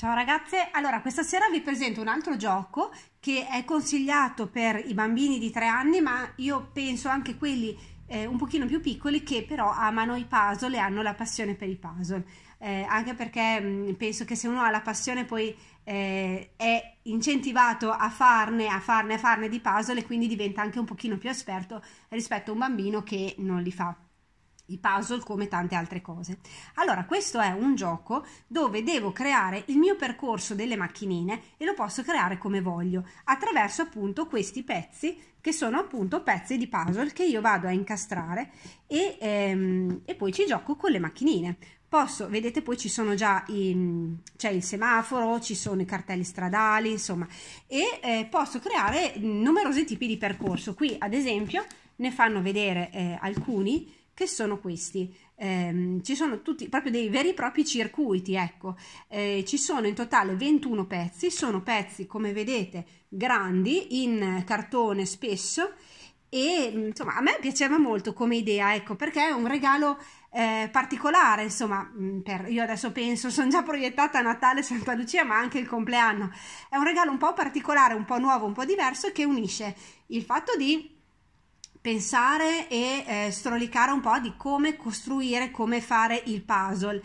Ciao ragazze, allora questa sera vi presento un altro gioco che è consigliato per i bambini di 3 anni, ma io penso anche quelli eh, un pochino più piccoli che però amano i puzzle e hanno la passione per i puzzle. Eh, anche perché mh, mm, penso che se uno ha la passione poi eh, è incentivato a farne, a farne, a farne di puzzle e quindi diventa anche un pochino più esperto rispetto a un bambino che non li fa i puzzle come tante altre cose. Allora, questo è un gioco dove devo creare il mio percorso delle macchinine e lo posso creare come voglio, attraverso appunto questi pezzi che sono appunto pezzi di puzzle che io vado a incastrare e, ehm, e poi ci gioco con le macchinine. Posso, vedete poi ci sono già i, c'è il semaforo, ci sono i cartelli stradali, insomma, e eh, posso creare numerosi tipi di percorso. Qui ad esempio ne fanno vedere eh, alcuni che sono questi? Eh, ci sono tutti proprio dei veri e propri circuiti, ecco. Eh, ci sono in totale 21 pezzi, sono pezzi come vedete grandi in cartone spesso e insomma a me piaceva molto come idea, ecco, perché è un regalo eh, particolare, insomma, mm, per, io adesso penso, sono già proiettata a Natale, Santa Lucia, ma anche il compleanno. È un regalo un po' particolare, un po' nuovo, un po' diverso che unisce il fatto di pensare e eh, strolicare un po' di come costruire, come fare il puzzle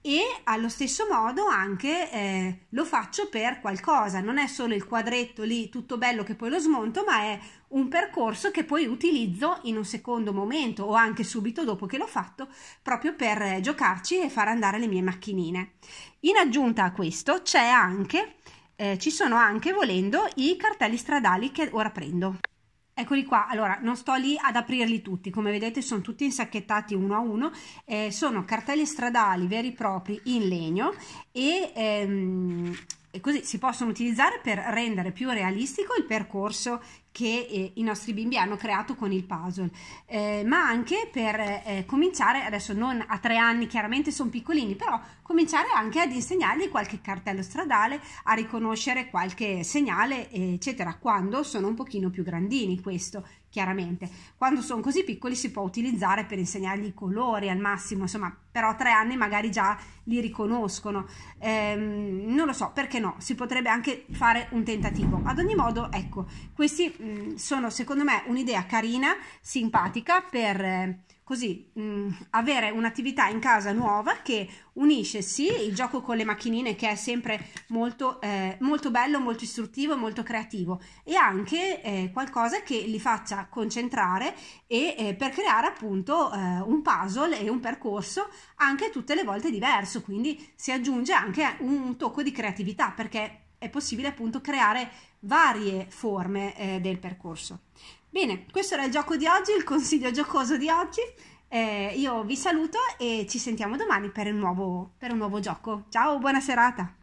e allo stesso modo anche eh, lo faccio per qualcosa, non è solo il quadretto lì tutto bello che poi lo smonto, ma è un percorso che poi utilizzo in un secondo momento o anche subito dopo che l'ho fatto proprio per eh, giocarci e far andare le mie macchinine. In aggiunta a questo c'è anche, eh, ci sono anche volendo i cartelli stradali che ora prendo. Eccoli qua, allora non sto lì ad aprirli tutti, come vedete sono tutti insacchettati uno a uno, eh, sono cartelli stradali veri e propri in legno e, ehm, e così si possono utilizzare per rendere più realistico il percorso che eh, i nostri bimbi hanno creato con il puzzle, eh, ma anche per eh, cominciare, adesso non a tre anni, chiaramente sono piccolini, però cominciare anche ad insegnargli qualche cartello stradale, a riconoscere qualche segnale, eccetera, quando sono un pochino più grandini questo, chiaramente. Quando sono così piccoli si può utilizzare per insegnargli i colori al massimo, insomma, però a tre anni magari già li riconoscono. Ehm, non lo so, perché no? Si potrebbe anche fare un tentativo. Ad ogni modo, ecco, questi mm, Mm, sono secondo me un'idea carina, simpatica per eh, così mh, mm, avere un'attività in casa nuova che unisce sì il gioco con le macchinine che è sempre molto, eh, molto bello, molto istruttivo e molto creativo e anche eh, qualcosa che li faccia concentrare e eh, per creare appunto eh, un puzzle e un percorso anche tutte le volte diverso, quindi si aggiunge anche un tocco di creatività perché è possibile appunto creare varie forme eh, del percorso. Bene, questo era il gioco di oggi, il consiglio giocoso di oggi. Eh, io vi saluto e ci sentiamo domani per un nuovo, per un nuovo gioco. Ciao, buona serata!